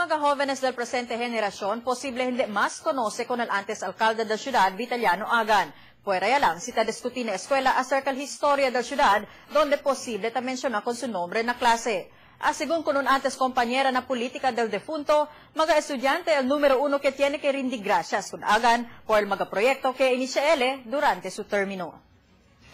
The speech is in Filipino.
Mga jóvenes del presente generación, hindi mas conoce con el antes alcalde de ciudad, Vitaliano Agan. Fuera ya lang, cita discutir na escuela a circle historia de ciudad, donde posible ta menciona con su nombre na clase. Asigun según con antes compañera na política del defunto, mga estudyante el numero uno que tiene que rindi gracias con Agan por el mga proyecto que inicia durante su termino.